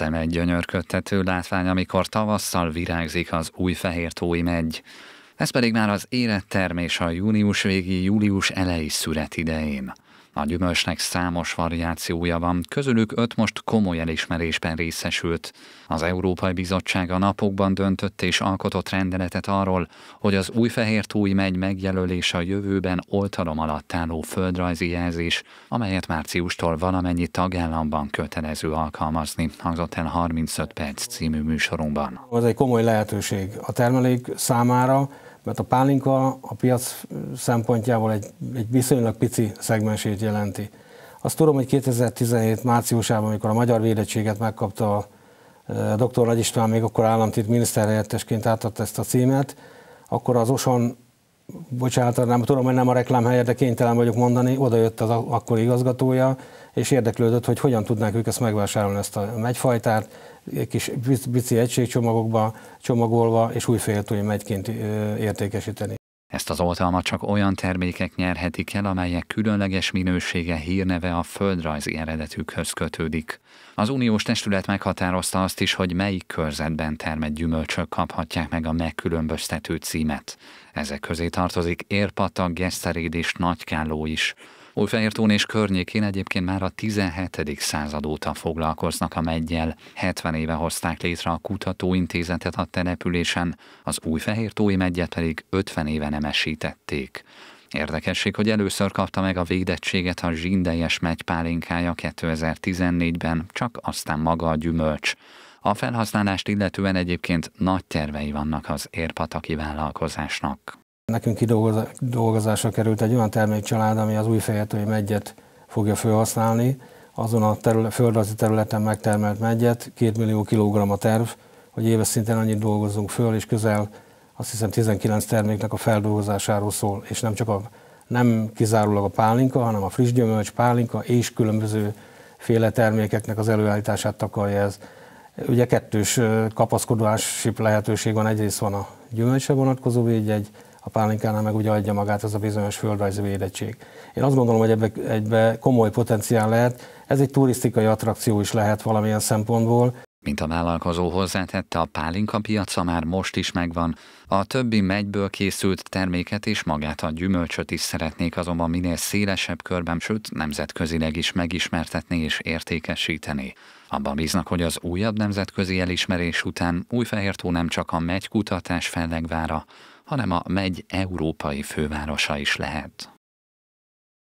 egy gyönyörködtető látvány, amikor tavasszal virágzik az új fehér tói megy. Ez pedig már az élettermés termés a június végi, július elejé szület idején. A gyümölcsnek számos variációja van, közülük öt most komoly elismerésben részesült. Az Európai Bizottság a napokban döntött és alkotott rendeletet arról, hogy az új túj megy megjelölése a jövőben oltalom alatt álló földrajzi jelzés, amelyet márciustól valamennyi tagállamban kötelező alkalmazni, hangzott el 35 perc című műsorunkban. Ez egy komoly lehetőség a termelék számára, mert a pálinka a piac szempontjából egy, egy viszonylag pici szegmensét jelenti. Azt tudom, hogy 2017 márciusában, amikor a magyar védettséget megkapta a eh, dr. Nagy István, még akkor államtit miniszterhelyettesként átadta ezt a címet, akkor az Oson bocsánat, nem tudom, hogy nem a reklám helye, de kénytelen vagyok mondani, oda jött az akkori igazgatója, és érdeklődött, hogy hogyan tudnák ők ezt megvásárolni, ezt a megyfajtát, kis bici egységcsomagokba csomagolva, és új megyként értékesíteni. Ezt az oltalmat csak olyan termékek nyerhetik el, amelyek különleges minősége hírneve a földrajzi eredetükhöz kötődik. Az uniós testület meghatározta azt is, hogy melyik körzetben termett gyümölcsök kaphatják meg a megkülönböztető címet. Ezek közé tartozik érpata, geszteréd és nagykálló is. Újfehértón és környékén egyébként már a 17. század óta foglalkoznak a meggyel. 70 éve hozták létre a kutatóintézetet a településen, az Újfehértói megyet pedig 50 éve nemesítették. Érdekesség, hogy először kapta meg a védettséget a zsindejes megypálinkája 2014-ben, csak aztán maga a gyümölcs. A felhasználást illetően egyébként nagy tervei vannak az érpataki vállalkozásnak. Nekünk kidolgozásra került egy olyan termékcsalád, ami az új fejetői megyet fogja felhasználni, azon a terület, földrajzi területen megtermelt megyet, 2 millió kilogramm a terv, hogy éves szinten annyit dolgozzunk föl, és közel azt hiszem 19 terméknek a feldolgozásáról szól, és nem csak a, nem kizárólag a pálinka, hanem a friss gyümölcs, pálinka és különböző féle termékeknek az előállítását takarja ez. Ugye kettős kapaszkodási lehetőség van, egyrészt van a gyümölcsre vonatkozó védjegy, a pálinkánál meg ugye adja magát az a bizonyos földrajzi védettség. Én azt gondolom, hogy ebben egybe komoly potenciál lehet, ez egy turisztikai attrakció is lehet valamilyen szempontból, mint a vállalkozó hozzátette, a pálinka piaca már most is megvan, a többi megyből készült terméket és magát a gyümölcsöt is szeretnék azonban minél szélesebb körben, sőt nemzetközileg is megismertetni és értékesíteni. Abban bíznak, hogy az újabb nemzetközi elismerés után Újfehértó nem csak a megykutatás fellegvára, hanem a megy európai fővárosa is lehet.